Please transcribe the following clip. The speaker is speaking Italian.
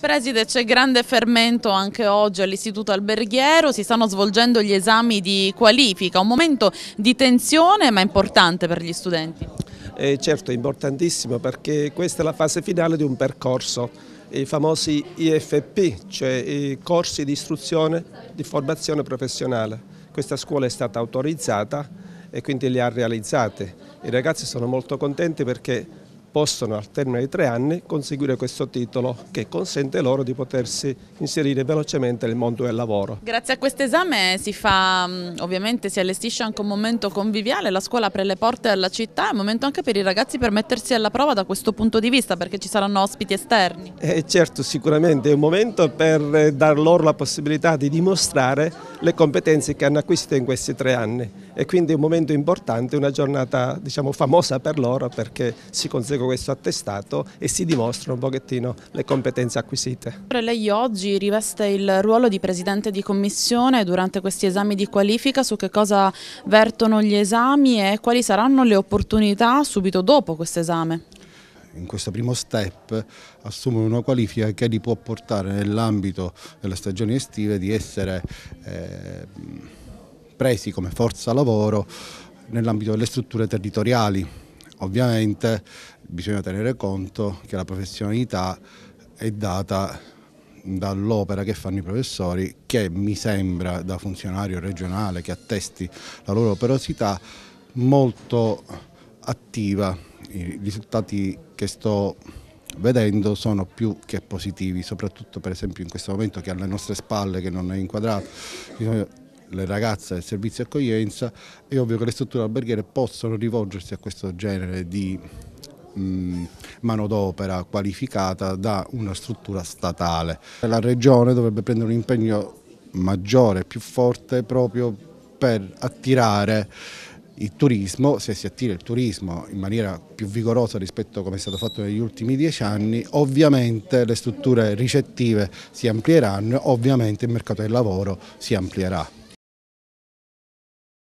Preside, c'è grande fermento anche oggi all'Istituto Alberghiero, si stanno svolgendo gli esami di qualifica, un momento di tensione ma importante per gli studenti. Eh, certo, è importantissimo perché questa è la fase finale di un percorso, i famosi IFP, cioè i corsi di istruzione di formazione professionale. Questa scuola è stata autorizzata e quindi li ha realizzati. I ragazzi sono molto contenti perché possono al termine di tre anni conseguire questo titolo che consente loro di potersi inserire velocemente nel mondo del lavoro. Grazie a questo esame si fa mm, ovviamente si allestisce anche un momento conviviale, la scuola apre le porte alla città, è un momento anche per i ragazzi per mettersi alla prova da questo punto di vista perché ci saranno ospiti esterni. Eh certo, sicuramente è un momento per dar loro la possibilità di dimostrare le competenze che hanno acquisito in questi tre anni e quindi è un momento importante, una giornata diciamo, famosa per loro perché si consegue questo attestato e si dimostrano un pochettino le competenze acquisite. Lei oggi riveste il ruolo di presidente di commissione durante questi esami di qualifica, su che cosa vertono gli esami e quali saranno le opportunità subito dopo questo esame? in questo primo step assumono una qualifica che li può portare nell'ambito delle stagioni estive di essere eh, presi come forza lavoro nell'ambito delle strutture territoriali. Ovviamente bisogna tenere conto che la professionalità è data dall'opera che fanno i professori che mi sembra da funzionario regionale che attesti la loro operosità molto attiva. I risultati che sto vedendo sono più che positivi, soprattutto per esempio in questo momento che alle nostre spalle, che non è inquadrato, le ragazze del servizio accoglienza è ovvio che le strutture alberghiere possono rivolgersi a questo genere di mm, manodopera qualificata da una struttura statale. La regione dovrebbe prendere un impegno maggiore, più forte proprio per attirare il turismo, se si attira il turismo in maniera più vigorosa rispetto a come è stato fatto negli ultimi dieci anni, ovviamente le strutture ricettive si amplieranno, ovviamente il mercato del lavoro si amplierà.